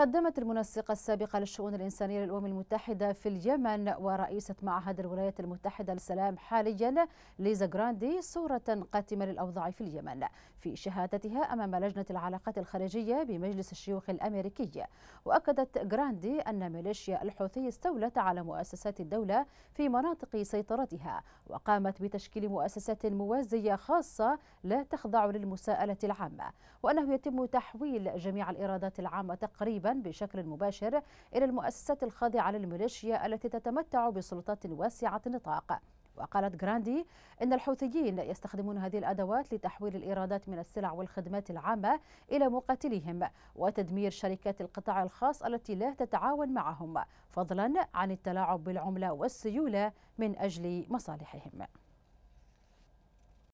قدمت المنسقة السابقة للشؤون الإنسانية للأمم المتحدة في اليمن ورئيسة معهد الولايات المتحدة للسلام حاليا ليزا جراندي صورة قاتمة للأوضاع في اليمن في شهادتها أمام لجنة العلاقات الخارجية بمجلس الشيوخ الأمريكي وأكدت جراندي أن ميليشيا الحوثي استولت على مؤسسات الدولة في مناطق سيطرتها وقامت بتشكيل مؤسسات موازية خاصة لا تخضع للمساءلة العامة وأنه يتم تحويل جميع الإيرادات العامة تقريبا بشكل مباشر إلى المؤسسات الخاضعة للميليشيا التي تتمتع بسلطات واسعة النطاق وقالت جراندي إن الحوثيين يستخدمون هذه الأدوات لتحويل الإيرادات من السلع والخدمات العامة إلى مقاتليهم وتدمير شركات القطاع الخاص التي لا تتعاون معهم فضلا عن التلاعب بالعملة والسيولة من أجل مصالحهم